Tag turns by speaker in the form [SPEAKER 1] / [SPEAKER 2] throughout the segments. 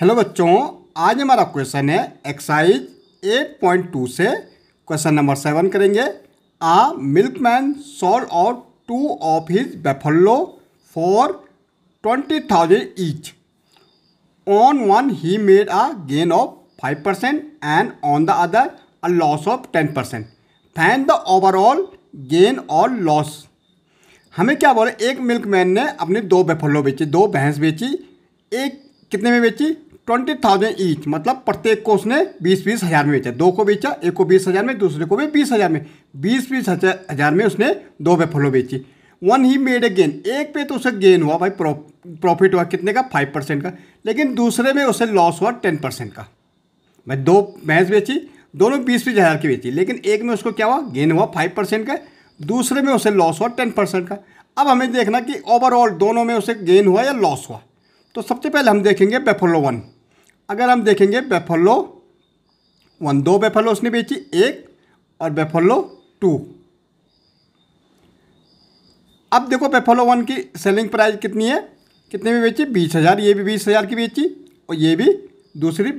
[SPEAKER 1] hello बच्चों आज हमारा क्वेश्चन है एक्साइज 8.2 से क्वेश्चन नंबर सेवन करेंगे आ मिल्कमैन सॉल्व और two of his buffalo for twenty thousand each on one he made a gain of five percent and on the other a loss of ten percent find the overall gain or loss हमें क्या बोले एक milkman ने अपने दो बेफल्लो बेची दो भैंस बेची एक कितने में बेची ट्वेंटी थाउजेंड ईच मतलब प्रत्येक को उसने बीस बीस हज़ार में बेचा दो को बेचा एक को बीस हज़ार में दूसरे को भी बीस हज़ार में बीस बीस हज़ार में उसने दो पे फलो बेची one he made a gain एक पे तो उसे गेन हुआ भाई प्रॉफिट हुआ कितने का फाइव परसेंट का लेकिन दूसरे में उसे लॉस हुआ टेन परसेंट का मैं दो भैंस बेची दोनों बीस बीस हज़ार की बेची लेकिन एक में उसको क्या हुआ गेन हुआ फाइव परसेंट का दूसरे में उसे लॉस हुआ टेन परसेंट का अब हमें देखना कि ओवरऑल दोनों में उसे गेन हुआ या लॉस हुआ तो सबसे पहले हम देखेंगे बेफोलो वन अगर हम देखेंगे बेफलो वन दो बेफलो उसने बेची एक और बेफलो टू अब देखो बेफलो वन की सेलिंग प्राइस कितनी है कितने में बेची बीस हज़ार ये भी बीस हज़ार की बेची और ये भी दूसरी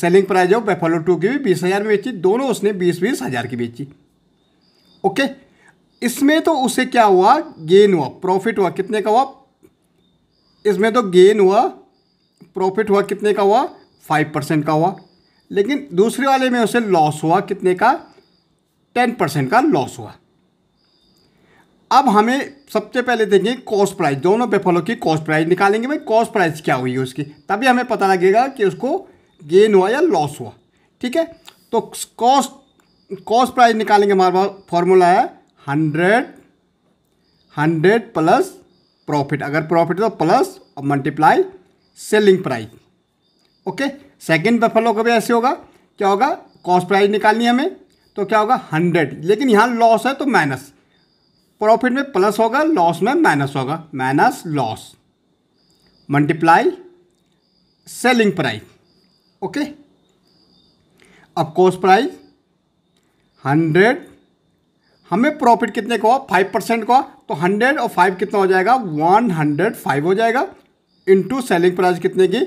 [SPEAKER 1] सेलिंग प्राइस है बेफलो टू की भी बीस हज़ार में बेची दोनों उसने बीस बीस हज़ार की बेची ओके इसमें तो उसे क्या हुआ गेन हुआ प्रॉफिट हुआ कितने का हुआ इसमें तो गेन हुआ प्रॉफिट हुआ कितने का हुआ फाइव परसेंट का हुआ लेकिन दूसरे वाले में उसे लॉस हुआ कितने का टेन परसेंट का लॉस हुआ अब हमें सबसे पहले देखेंगे कॉस्ट प्राइस दोनों पेफलों की कॉस्ट प्राइस निकालेंगे भाई कॉस्ट प्राइस क्या हुई है उसकी तभी हमें पता लगेगा कि उसको गेन हुआ या लॉस हुआ ठीक है तो कॉस्ट कॉस्ट प्राइस निकालेंगे हमारे पास फॉर्मूला है हंड्रेड हंड्रेड प्लस प्रॉफिट अगर प्रॉफिट तो प्लस और multiply selling price okay second buffalo कभी ऐसे होगा क्या होगा कॉस्ट प्राइस निकालनी है हमें तो क्या होगा हंड्रेड लेकिन यहाँ लॉस है तो माइनस प्रॉफिट में प्लस होगा लॉस में माइनस होगा minus loss multiply selling price okay अब कॉस्ट प्राइस हंड्रेड हमें प्रॉफिट कितने को हुआ फाइव परसेंट का तो हंड्रेड और फाइव कितना हो जाएगा वन हंड्रेड फाइव हो जाएगा इंटू सेलिंग प्राइस कितने की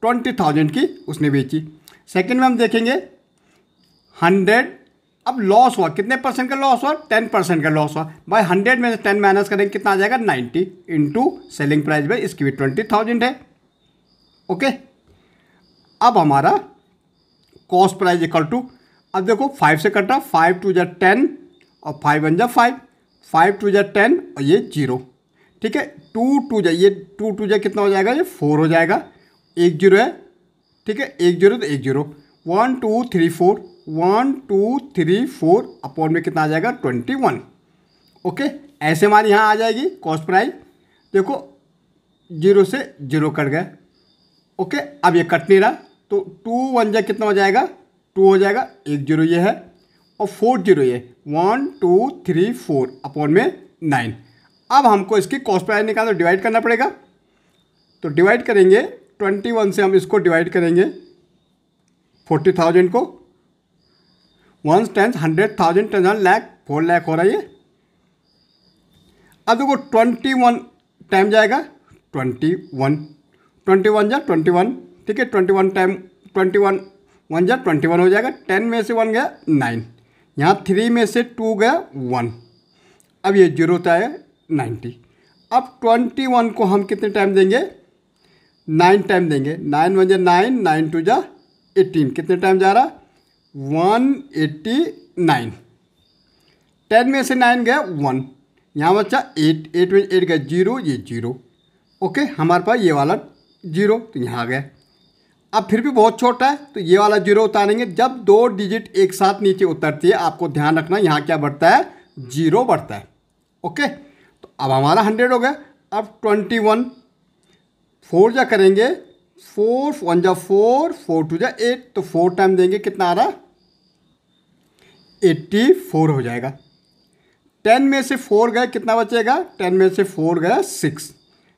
[SPEAKER 1] ट्वेंटी थाउजेंड की उसने बेची सेकंड में हम देखेंगे हंड्रेड अब लॉस हुआ कितने परसेंट का लॉस हुआ टेन परसेंट का लॉस हुआ भाई हंड्रेड में से टेन माइनस करेंगे कितना आ जाएगा नाइन्टी इंटू सेलिंग प्राइस भाई इसकी भी ट्वेंटी थाउजेंड है ओके अब हमारा कॉस्ट प्राइस इक्वल टू अब देखो फाइव से कट रहा फाइव टू जै टेन और फाइव वन जै फाइव फाइव टू जै टेन और ये जीरो ठीक है टू टू जाए ये टू टू जाए कितना हो जाएगा ये फोर हो जाएगा एक जीरो है ठीक है एक जीरो तो एक zero one two three four one two three four upon में कितना आ जाएगा ट्वेंटी वन ओके ऐसे हमारी यहाँ आ जाएगी कॉस्ट प्राइस देखो जीरो से जीरो कट गए ओके अब ये कट नहीं रहा तो टू वन जाए कितना हो जाएगा टू हो जाएगा एक जीरो ये है और फोर जीरो ये one two three four upon में नाइन अब हमको इसकी कॉस्ट प्राइस निकालना तो डिवाइड करना पड़ेगा तो डिवाइड करेंगे ट्वेंटी वन से हम इसको डिवाइड करेंगे फोर्टी थाउजेंड को one tens hundred thousand ten lakh four lakh हो रहा है ये अब देखो ट्वेंटी वन टाइम जाएगा ट्वेंटी वन ट्वेंटी वन जा ट्वेंटी वन ठीक है twenty one time twenty one one जा ट्वेंटी वन हो जाएगा टेन में से वन गया नाइन यहाँ थ्री में से टू गया वन अब ये जीरो तो आएगा नाइन्टी अब ट्वेंटी वन को हम कितने टाइम देंगे नाइन टाइम देंगे नाइन वन जा नाइन नाइन टू जा एटीन कितने टाइम जा रहा वन एट्टी नाइन टेन में से नाइन गया वन यहाँ बच्चा एट एट में एट गया जीरो ये जीरो ओके हमारे पास ये वाला जीरो तो यहाँ आ गया अब फिर भी बहुत छोटा है तो ये वाला जीरो उतारेंगे जब दो डिजिट एक साथ नीचे उतरती है आपको ध्यान रखना यहाँ क्या बढ़ता है जीरो बढ़ता है ओके तो अब हमारा हंड्रेड हो गया अब ट्वेंटी वन फोर जा करेंगे फोर वन जा फोर फोर टू जा एट तो फोर टाइम देंगे कितना आ रहा एट्टी फोर हो जाएगा टेन में से फोर गए कितना बचेगा टेन में से फोर गया सिक्स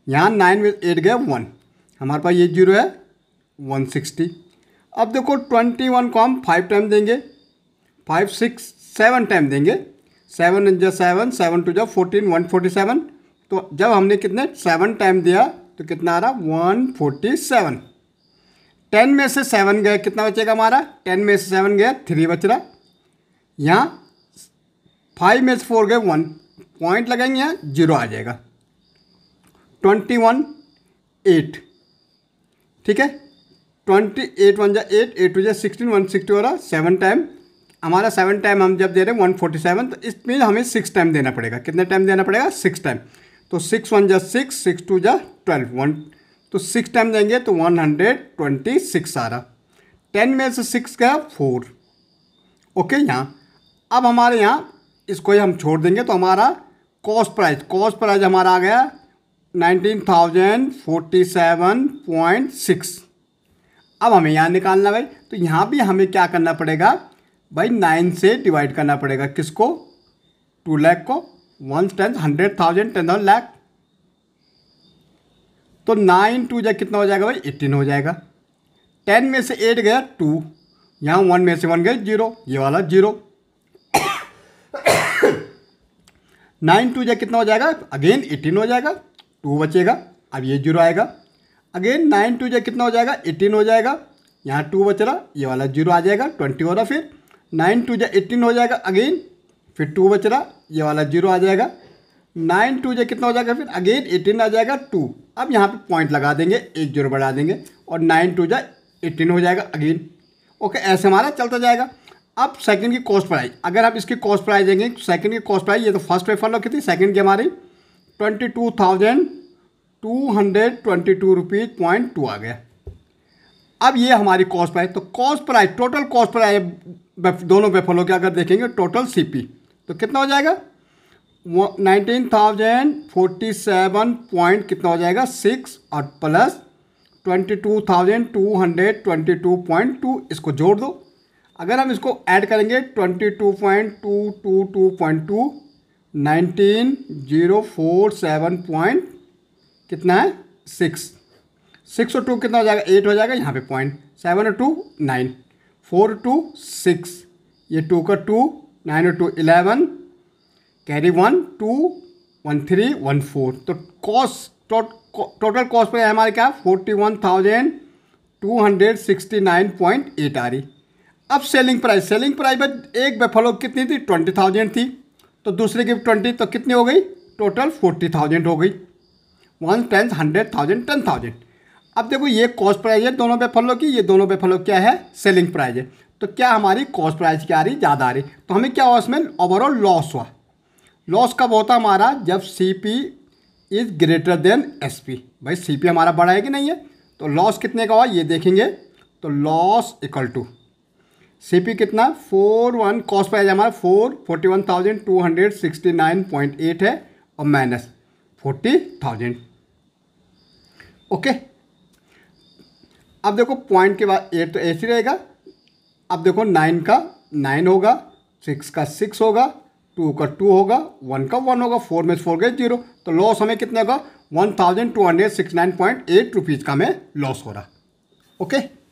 [SPEAKER 1] यहाँ नाइन में एट गया वन हमारे पास ये जीरो है वन सिक्सटी अब देखो ट्वेंटी वन को हम फाइव टाइम देंगे फाइव सिक्स सेवन टाइम देंगे सेवन इंजा सेवन सेवन टू जा फोर्टीन वन फोर्टी सेवन तो जब हमने कितने सेवन टाइम दिया तो कितना आ रहा वन फोर्टी सेवन टेन में से सेवन गया कितना बचेगा हमारा टेन में से सेवन गया थ्री बच रहा यहाँ फाइव में से फोर गए वन पॉइंट लगाएंगे यहाँ जीरो आ जाएगा ट्वेंटी वन एट ठीक है ट्वेंटी एट वन जा एट एट टू जै सिक्सटीन वन सिक्सटी हो रहा सेवन टाइम हमारा सेवन टाइम हम जब दे रहे हैं वन फोर्टी सेवन तो इस मीन हमें सिक्स टाइम देना पड़ेगा कितने टाइम देना पड़ेगा सिक्स टाइम तो सिक्स वन जा सिक्स सिक्स टू जा ट्वेल्व वन तो सिक्स टाइम देंगे तो वन हंड्रेड ट्वेंटी सिक्स आ रहा टेन में से सिक्स गया फोर ओके यहाँ अब हमारे यहाँ इसको ही हम छोड़ देंगे तो हमारा कॉस्ट प्राइस कॉस्ट प्राइस हमारा आ गया nineteen thousand forty seven point six अब हमें यहाँ निकालना भाई तो यहाँ भी हमें क्या करना पड़ेगा भाई नाइन से डिवाइड करना पड़ेगा किसको टू लैख को one tens hundred thousand ten thousand lakh तो नाइन टू जै कितना हो जाएगा भाई एटीन हो जाएगा टेन में से एट गया टू यहाँ वन में से वन गया जीरो ये वाला जीरो नाइन टू जै कितना हो जाएगा अगेन एटीन हो जाएगा टू बचेगा अब ये जीरो आएगा अगेन नाइन टू जै कितना हो जाएगा एटीन हो जाएगा यहाँ टू बच रहा ये वाला जीरो आ जाएगा ट्वेंटी हो रहा फिर नाइन टू जै एटीन हो जाएगा अगेन फिर टू बच रहा ये वाला जीरो आ जाएगा नाइन टू जै कितना हो जाएगा फिर अगेन एटीन आ जाएगा टू अब यहाँ पे पॉइंट लगा देंगे एक जीरो बढ़ा देंगे और नाइन टू जै एटीन हो जाएगा अगेन ओके ऐसे हमारा चलता जाएगा अब सेकंड की कॉस्ट प्राइज अगर आप इसकी कॉस्ट प्राइज देंगे सेकंड की कॉस्ट प्राइज़ ये तो फर्स्ट पेपर लो कितनी सेकेंड की हमारी twenty two thousand two hundred twenty two rupees point two आ गया अब ये हमारी कॉस्ट प्राइस तो cost price total cost price दोनों वेफलों के अगर देखेंगे टोटल सीपी तो कितना हो जाएगा वो nineteen thousand forty seven point कितना हो जाएगा सिक्स और plus twenty two thousand two hundred twenty two point two इसको जोड़ दो अगर हम इसको ऐड करेंगे twenty two point two two two point two nineteen zero four seven point कितना है सिक्स सिक्स और टू कितना हो जाएगा एट हो जाएगा यहाँ पे पॉइंट सेवन और two nine four two six ये टू का टू नाइन और two eleven carry one two one three one four तो कॉस्ट टोटल कॉस्ट पर हमारे क्या forty one thousand two hundred sixty nine point eight आ रही अब सेलिंग प्राइस सेलिंग प्राइस पर एक बेफलो कितनी थी ट्वेंटी थाउजेंड थी तो दूसरे की ट्वेंटी तो कितनी हो गई टोटल फोर्टी थाउजेंड हो गई one tens hundred thousand ten thousand अब देखो ये कॉस्ट प्राइस है दोनों बेफलों की ये दोनों बेफलों क्या है सेलिंग प्राइस है तो क्या हमारी कॉस्ट प्राइस क्या आ रही ज़्यादा आ रही तो हमें क्या हुआ उसमें ओवरऑल लॉस हुआ लॉस कब होता हमारा जब C P is greater than S P भाई सी पी हमारा बड़ा है कि नहीं है तो लॉस कितने का हुआ ये देखेंगे तो loss equal to C P कितना फोर वन कॉस्ट प्राइज हमारा four forty one thousand two hundred sixty nine point eight है और माइनस फोर्टी थाउजेंड ओके अब देखो पॉइंट के बाद एट तो एट ही रहेगा अब देखो नाइन का नाइन होगा सिक्स का सिक्स होगा टू का टू होगा वन का वन होगा फोर में फोर गए जीरो तो लॉस हमें कितना होगा one thousand two hundred six nine point eight rupees का हमें लॉस हो रहा ओके